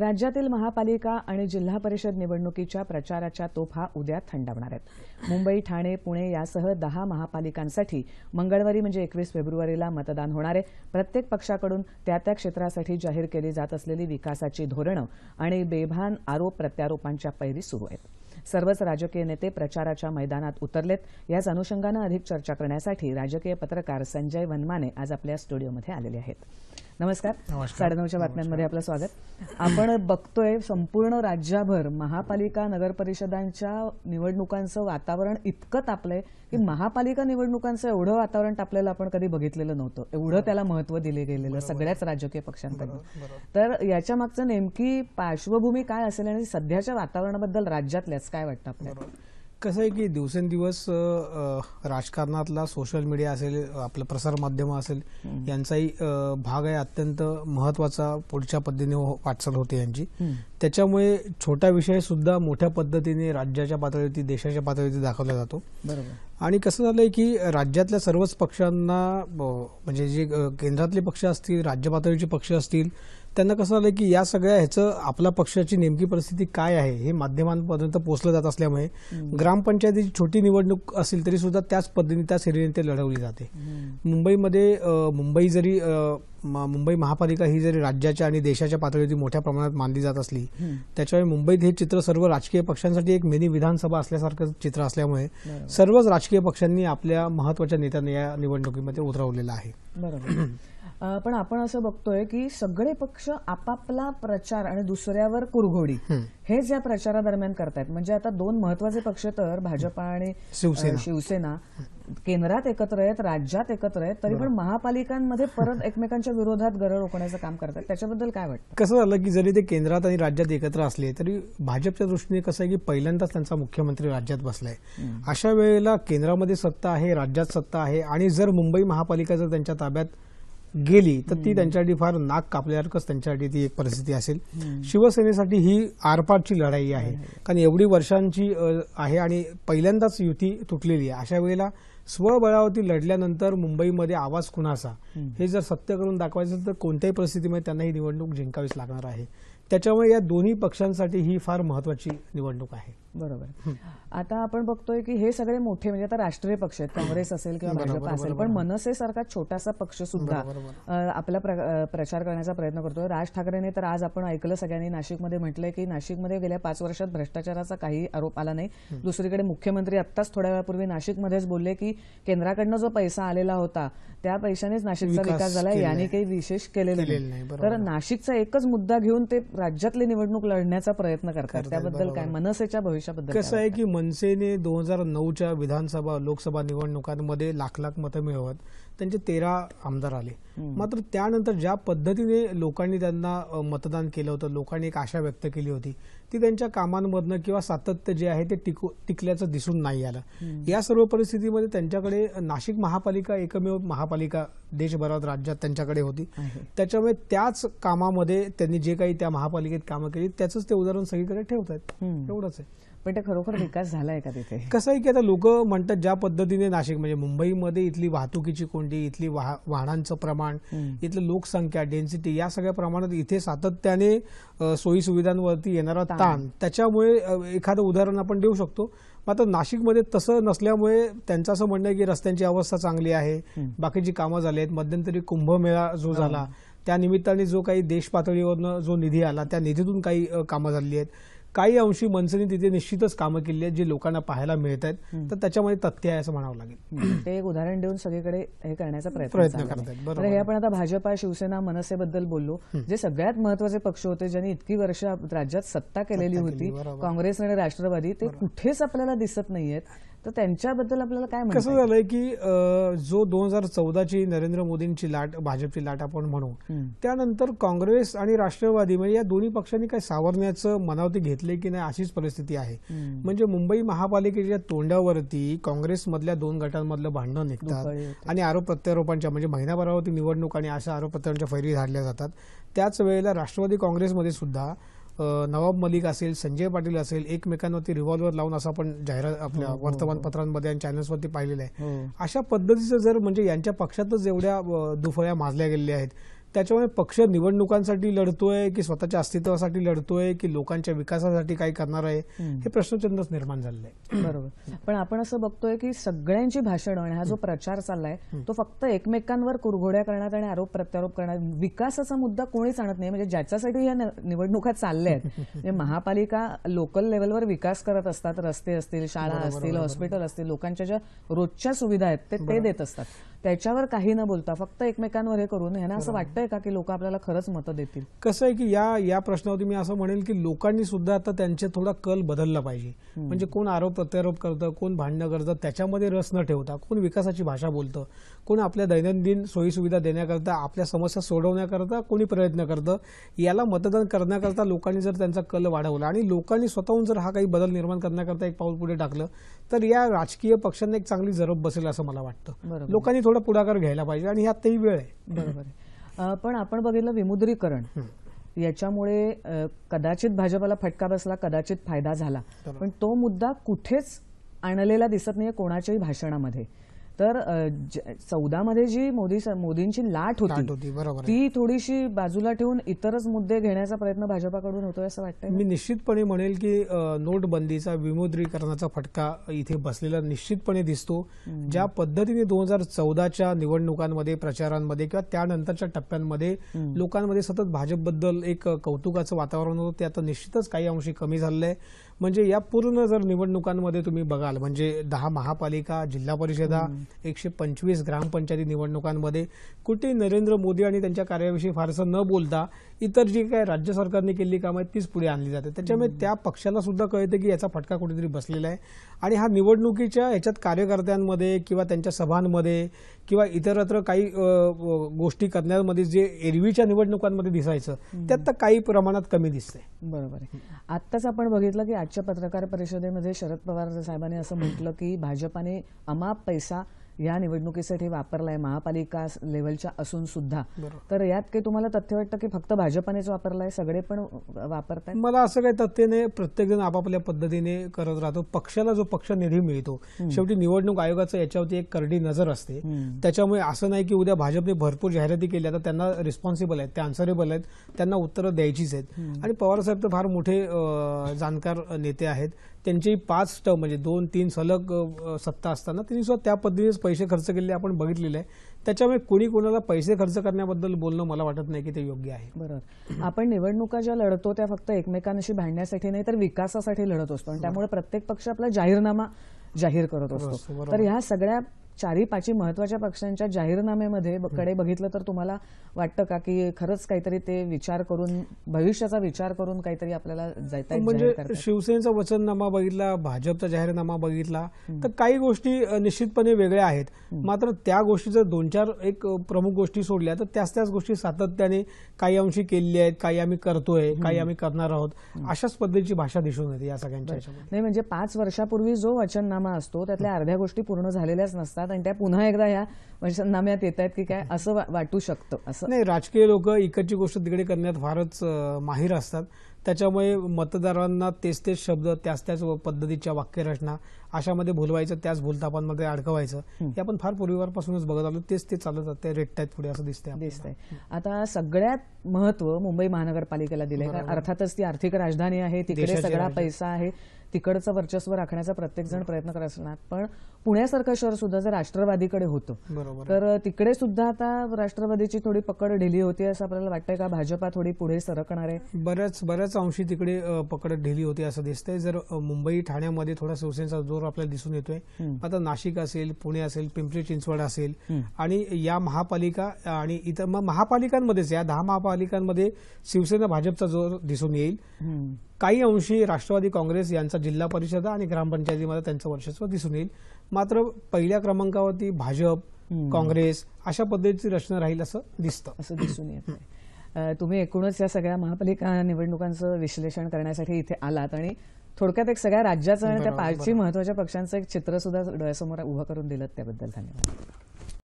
राज्यातील महापालिका आणि जिल्हा परिषद निवडणुकीच्या प्रचाराच्या तोफा उद्या थंडावणार आहेत मुंबई ठाणे पुणे यासह दहा महापालिकांसाठी मंगळवारी म्हणजे एकवीस फेब्रुवारीला मतदान होणार आहे प्रत्येक पक्षाकडून त्या त्या क्षेत्रासाठी जाहीर केली जात असलेली विकासाची धोरणं आणि बेभान आरोप प्रत्यारोपांच्या पैरी सुरू आहेत सर्वच राजकीय नेते प्रचाराच्या मैदानात उतरलेत याच अनुषंगानं अधिक चर्चा करण्यासाठी राजकीय पत्रकार संजय वनमाने आज आपल्या स्टुडिओमध्ये आलेले आहेत नमस्कार साडेनऊच्या बातम्यांमध्ये आपलं स्वागत आपण बघतोय संपूर्ण राज्यभर महापालिका नगरपरिषदांच्या निवडणुकांचं वातावरण इतकं तापलंय की महापालिका निवडणुकांचं एवढं वातावरण तापलेलं आपण कधी बघितलेलं नव्हतं एवढं त्याला महत्व दिले गेलेलं सगळ्याच राजकीय पक्षांकडून तर याच्या मागचं नेमकी पार्श्वभूमी काय असेल आणि सध्याच्या वातावरणाबद्दल राज्यातल्याच काय वाटतं आपल्याला कसं आहे की दिवसेंदिवस राजकारणातला सोशल मीडिया असेल आपलं प्रसारमाध्यम असेल यांचाही भाग आहे अत्यंत महत्वाचा पुढच्या पद्धतीने हो, वाटचाल होते यांची त्याच्यामुळे छोटा विषय सुद्धा मोठ्या पद्धतीने राज्याच्या पातळीवरती देशाच्या पातळीवरती दाखवला जातो आणि कसं झालंय की राज्यातल्या सर्वच पक्षांना म्हणजे जे केंद्रातले पक्ष असतील राज्य पातळीचे पक्ष असतील त्यांना कसं झालं की या सगळ्या ह्याचं आपल्या पक्षाची नेमकी परिस्थिती काय आहे हे माध्यमांपर्यंत पोहोचलं जात असल्यामुळे ग्रामपंचायतीची छोटी निवडणूक असेल तरी सुद्धा त्याच पद्धतीने त्या सिरीने ते लढवली जाते मुंबईमध्ये मुंबई जरी मुंबई महापालिका ही जरी राज्याच्या आणि देशाच्या पातळीवरती मोठ्या प्रमाणात मानली जात असली त्याच्यामुळे मुंबईत हे चित्र सर्व राजकीय पक्षांसाठी एक मिनी विधानसभा असल्यासारखं चित्र असल्यामुळे सर्वच राजकीय पक्षांनी आपल्या महत्वाच्या नेत्यांना या निवडणुकीमध्ये उतरवलेलं आहे पण आपण असं बघतोय की सगळे पक्ष आपापला प्रचार आणि दुसऱ्यावर कुरघोडी हेच या प्रचारादरम्यान करतायत म्हणजे आता दोन महत्वाचे पक्ष तर भाजपा आणि शिवसेना केंद्रात एकत्र आहेत राज्यात एकत्र आहेत तरी पण महापालिकांमध्ये परत एकमेकांच्या विरोधात गरळ रोखण्याचं काम करतात त्याच्याबद्दल काय वाटतं कसं झालं की जरी ते केंद्रात आणि राज्यात एकत्र असले तरी भाजपच्या दृष्टीने कसं आहे की पहिल्यांदाच त्यांचा मुख्यमंत्री राज्यात बसलाय अशा वेळेला केंद्रामध्ये सत्ता आहे राज्यात सत्ता आहे आणि जर मुंबई महापालिका जर त्यांच्या ताब्यात गेली तर ती त्यांच्यासाठी फार नाक कापल्यासारखंच त्यांच्यासाठी ती एक परिस्थिती असेल शिवसेनेसाठी ही आरपारची लढाई आहे कारण एवढी वर्षांची आहे आणि पहिल्यांदाच युती तुटलेली आहे अशा वेळेला स्वबळावरती लढल्यानंतर मुंबईमध्ये आवाज कुणाचा हे जर सत्य करून दाखवायचं तर कोणत्याही परिस्थितीमध्ये त्यांना ही निवडणूक जिंकावीच लागणार आहे त्याच्यामुळे या दोन्ही पक्षांसाठी ही फार महत्वाची निवडणूक आहे बरोबर आता आपण बघतोय की हे सगळे मोठे म्हणजे आता राष्ट्रीय पक्ष आहेत काँग्रेस असेल किंवा भाजपा असेल पण मनसे सारखा छोटासा पक्ष सुद्धा आपला प्रचार करण्याचा प्रयत्न करतोय राज ठाकरेने तर आज आपण ऐकलं सगळ्यांनी नाशिकमध्ये म्हटलंय की नाशिकमध्ये गेल्या पाच वर्षात भ्रष्टाचाराचा काही आरोप आला नाही दुसरीकडे मुख्यमंत्री आत्ताच थोड्या वेळापूर्वी नाशिकमध्येच बोलले की केंद्राकडनं जो पैसा आलेला होता त्या पैशानेच नाशिकचा विकास झाला याने काही विशेष केलेलं नाही तर नाशिकचा एकच मुद्दा घेऊन ते राज्यातली निवडणूक लढण्याचा प्रयत्न करतात त्याबद्दल काय मनसेच्या भविष्याबद्दल कसं आहे की मनसेने दोन हजार नऊच्या विधानसभा लोकसभा निवडणुकांमध्ये लाख लाख मतं मिळवत त्यांचे तेरा आमदार आले मात्र त्यानंतर ज्या पद्धतीने लोकांनी त्यांना मतदान केलं होतं लोकांनी एक आशा व्यक्त केली होती ती त्यांच्या कामांमधनं किंवा सातत्य जे आहे ते टिकल्याचं दिसून नाही आलं या सर्व परिस्थितीमध्ये त्यांच्याकडे नाशिक महापालिका एकमेव महापालिका देशभरात राज्यात त्यांच्याकडे होती त्याच्यामुळे त्याच कामामध्ये त्यांनी जे काही त्या महापालिकेत कामं केली त्याचंच ते उदाहरण सगळीकडे ठेवत आहेत एवढंच आहे पण ते खरोखर विकास झालाय का तिथे कसं आहे की आता लोक म्हणतात ज्या पद्धतीने नाशिक म्हणजे मुंबईमध्ये इथली वाहतुकीची कोंडी इथली वाह वाहनांचं प्रमाण इथलं लोकसंख्या डेन्सिटी या सगळ्या प्रमाणात इथे सातत्याने सोयी सुविधांवरती येणारा ताण त्याच्यामुळे एखादं उदाहरण आपण देऊ शकतो मात्र नाशिकमध्ये तसं नसल्यामुळे त्यांचं असं म्हणणं आहे की रस्त्यांची अवस्था चांगली आहे बाकीची कामं झाली आहेत मध्यंतरी कुंभमेळा जो झाला हो. त्या निमित्ताने जो काही देश पातळीवरनं जो निधी आला त्या निधीतून काही कामं झालेली आहेत काही अंशी मनसेने तिथे निश्चितच कामं केली आहेत जी लोकांना पाहायला मिळत आहेत तर त्याच्यामध्ये तथ्य आहे असं म्हणावं लागेल ते एक उदाहरण देऊन सगळीकडे हे करण्याचा प्रयत्न करतात हे आपण आता भाजपा शिवसेना मनसेबद्दल बोललो जे सगळ्यात महत्वाचे पक्ष होते ज्यांनी इतकी वर्ष राज्यात सत्ता केलेली होती काँग्रेस आणि राष्ट्रवादी ते कुठेच आपल्याला दिसत नाहीयेत तर त्यांच्याबद्दल आपल्याला काय कसं झालंय की जो दोन हजार चौदाची नरेंद्र मोदींची लाट भाजपची लाट आपण म्हणू त्यानंतर काँग्रेस आणि राष्ट्रवादी म्हणजे या दोन्ही पक्षांनी काही सावरण्याचं मनावती घेतले की नाही अशीच परिस्थिती आहे म्हणजे मुंबई महापालिकेच्या तोंडावरती काँग्रेसमधल्या दोन गटांमधलं भांडण निघतात आणि आरोप प्रत्यारोपांच्या म्हणजे महिन्याभरावरती निवडणूक आणि अशा आरोप प्रत्यारोपांच्या फैरी झाडल्या जातात त्याच वेळेला राष्ट्रवादी काँग्रेसमध्ये सुद्धा नवाब मलिक असेल संजय पाटील असेल एकमेकांवरती रिव्हॉल्वर लावून असं आपण जाहिरात आपल्या हो, हो, वर्तमानपत्रांमध्ये आणि चॅनल्सवरती पाहिलेलं आहे हो. अशा पद्धतीचं जर म्हणजे यांच्या पक्षातच एवढ्या दुफळ्या माजल्या गेलेल्या आहेत त्याच्यामुळे पक्ष निवडणुकांसाठी लढतोय की स्वतःच्या अस्तित्वासाठी लढतोय की लोकांच्या विकासासाठी काय करणार आहे हे प्रश्नचंद निर्माण झाले आहे बरोबर पण आपण असं बघतोय की सगळ्यांची भाषण आणि हा जो प्रचार चाललाय तो फक्त एकमेकांवर कुरघोड्या करण्यात आणि आरोप प्रत्यारोप करण्यात विकासाचा मुद्दा कोणीच आणत नाही म्हणजे ज्याच्यासाठी या निवडणुका चालल्या आहेत म्हणजे महापालिका लोकल लेवलवर विकास करत असतात रस्ते असतील शाळा असतील हॉस्पिटल असतील लोकांच्या ज्या रोजच्या सुविधा आहेत ते देत असतात त्याच्यावर काही न बोलता फक्त एकमेकांवर हे करून ह्यांना असं वाटतंय का की लोक आपल्याला खरंच मतं देतील कसं आहे की या या प्रश्नावरती मी असं म्हणेल की लोकांनी सुद्धा आता त्यांचे थोडा कल बदलला पाहिजे म्हणजे कोण आरोप प्रत्यारोप करतं कोण भांडणं करतं त्याच्यामध्ये रस न ठेवता कोण विकासाची भाषा बोलतं कोण आपल्या दैनंदिन सोयीसुविधा देण्याकरता आपल्या समस्या सोडवण्याकरता कोणी प्रयत्न करतं याला मतदान करण्याकरता लोकांनी जर त्यांचा कल वाढवला आणि लोकांनी स्वतःहून जर हा काही बदल निर्माण करण्याकरता एक पाऊल पुढे टाकलं तर या राजकीय पक्षांना एक चांगली जरब बसेल असं मला वाटतं लोकांनी थोडा पुढाकार घ्यायला पाहिजे आणि ह्या तेही वेळ आहे बरोबर आहे पण आपण बघितलं विमुद्रीकरण याच्यामुळे कदाचित भाजपाला फटका बसला कदाचित फायदा झाला पण तो मुद्दा कुठेच आणलेला दिसत नाहीये कोणाच्याही भाषणामध्ये तर चौदामध्ये जी मोदी मोदींची लाट होती, बरोबर ती थोडीशी बाजूला ठेवून इतरच मुद्दे घेण्याचा प्रयत्न भाजपाकडून होतोय असं वाटतं मी निश्चितपणे म्हणेल की नोटबंदीचा विमुद्रीकरणाचा फटका इथे बसलेला निश्चितपणे दिसतो ज्या पद्धतीने दोन हजार चौदाच्या निवडणुकांमध्ये प्रचारांमध्ये किंवा त्यानंतरच्या टप्प्यांमध्ये लोकांमध्ये सतत भाजपबद्दल एक कौतुकाचं वातावरण होतं ते आता निश्चितच काही अंशी कमी झालेलं म्हणजे या पूर्ण जर निवडणुकांमध्ये तुम्ही बघाल म्हणजे दहा महापालिका जिल्हा परिषदा एकशे पंचवीस ग्रामपंचायती निवडणुकांमध्ये कुठे नरेंद्र मोदी आणि त्यांच्या कार्याविषयी फारसं न बोलता इतर जी काय राज्य सरकारने केलेली कामं आहेत तीच पुढे आणली जाते त्याच्यामुळे त्या पक्षाला सुद्धा कळतं की याचा फटका कुठेतरी बसलेला आहे आणि हा निवडणुकीच्या याच्यात कार्यकर्त्यांमध्ये किंवा त्यांच्या सभांमध्ये किंवा इतरत्र काही गोष्टी करण्यामध्ये जे एरवीच्या निवडणुकांमध्ये दिसायचं त्यात तर काही प्रमाणात कमी दिसतंय बरोबर आहे आत्ताच आपण बघितलं की आजच्या पत्रकार परिषदेमध्ये शरद पवार साहेबांनी असं म्हटलं की भाजपाने अमाप पैसा या निवडणुकीसाठी वापरलाय महापालिका लेवलच्या असून सुद्धा तर यात काही तुम्हाला तथ्य वाटतं की फक्त भाजपानेच वापरलाय सगळे पण वापरताय मला असं काही तथ्य नाही प्रत्येक जण आपापल्या पद्धतीने करत राहतो पक्षाला जो पक्ष निधी मिळतो शेवटी निवडणूक आयोगाचं याच्यावरती एक करडी नजर असते त्याच्यामुळे असं नाही की उद्या भाजपने भरपूर जाहिराती केल्या तर त्यांना रिस्पॉन्सिबल आहेत ते आन्सरेबल आहेत त्यांना उत्तरं द्यायचीच आहेत आणि पवार साहेब तर फार मोठे जाणकार नेते आहेत त्यांची पाच टर्म म्हणजे दोन तीन सलग सत्ता असताना त्यांनी सुद्धा त्या पद्धतीनेच पैसे खर्च केलेले आपण बघितलेले आहे त्याच्यामुळे कोणी कोणाला पैसे खर्च करण्याबद्दल बोलणं मला वाटत नाही की ते योग्य आहे बरोबर आपण निवडणुका ज्या लढतो त्या फक्त एकमेकांशी भांडण्यासाठी नाही तर विकासासाठी लढत असतो आणि त्यामुळे प्रत्येक पक्ष आपला जाहीरनामा जाहीर करत असतो तर ह्या सगळ्या चारही पाची महत्वाच्या पक्षांच्या जाहीरनाम्यामध्ये कडे बघितलं तर तुम्हाला वाटतं का की खरंच काहीतरी ते विचार करून भविष्याचा विचार करून काहीतरी आपल्याला जायता म्हणजे शिवसेनेचा वचननामा बघितला भाजपचा जाहीरनामा बघितला तर काही गोष्टी निश्चितपणे वेगळ्या आहेत मात्र त्या गोष्टी जर दोन चार एक प्रमुख गोष्टी सोडल्या तर त्याच त्याच गोष्टी सातत्याने काही अंशी केलेल्या आहेत काही आम्ही करतोय काही आम्ही करणार आहोत अशाच पद्धतीची भाषा दिसून येते या सगळ्यांच्या नाही म्हणजे पाच वर्षापूर्वी जो वचननामा असतो त्यातल्या अर्ध्या गोष्टी पूर्ण झालेल्याच नसतात आणि त्या पुन्हा एकदा या म्हणजे नाम्यात येत आहेत की काय असं वाटू शकतं असं नाही राजकीय लोक इकडची गोष्ट तिकडे करण्यात फारच माहीर असतात त्याच्यामुळे मतदारांना तेच तेच शब्द त्याच त्याच पद्धतीच्या वाक्यरचना अशामध्ये भुलवायचं त्याच भूलतापांमध्ये अडकवायचं हे आपण फार पूर्वीपासूनच बघत आलो तेच ते चालत ते आहेत पुढे असं दिसतंय दिसतंय आता सगळ्यात महत्व मुंबई महानगरपालिकेला दिलंय कारण अर्थातच ती आर्थिक राजधानी आहे तिकडे सगळा पैसा आहे तिकडचं वर्चस्व राखण्याचा प्रत्येक जण प्रयत्न करत असणार पण पुण्यासारखं शहर सुद्धा जर राष्ट्रवादीकडे होतं तर तिकडे सुद्धा आता राष्ट्रवादीची थोडी पकड ढिली होती असं आपल्याला वाटतंय का भाजपा थोडी पुढे सरकणार आहे बऱ्याच बऱ्याच अंशी तिकडे पकड ढिली होती असं दिसतंय जर मुंबई ठाण्यामध्ये थोडा शिवसेनेचा जोर आपल्याला दिसून येतोय आता नाशिक असेल पुणे असेल पिंपरी चिंचवड असेल आणि या महापालिका आणि इतर मग महापालिकांमध्येच या दहा महापालिकांमध्ये शिवसेना भाजपचा जोर दिसून येईल काही अंशी राष्ट्रवादी काँग्रेस यांचा जिल्हा परिषद आणि ग्रामपंचायतीमध्ये त्यांचं वर्चस्व दिसून येईल मात्र पहिल्या क्रमांकावरती भाजप काँग्रेस अशा पद्धतीची रचना राहील असं दिसतं असं दिसून येत तुम्ही एकूणच या सगळ्या महापालिका निवडणुकांचं विश्लेषण करण्यासाठी इथे आलात आणि थोडक्यात एक सगळ्या राज्याचं आणि त्या पाचही महत्वाच्या पक्षांचं एक चित्र सुद्धा डोळ्यासमोर उभं करून दिलं त्याबद्दल धन्यवाद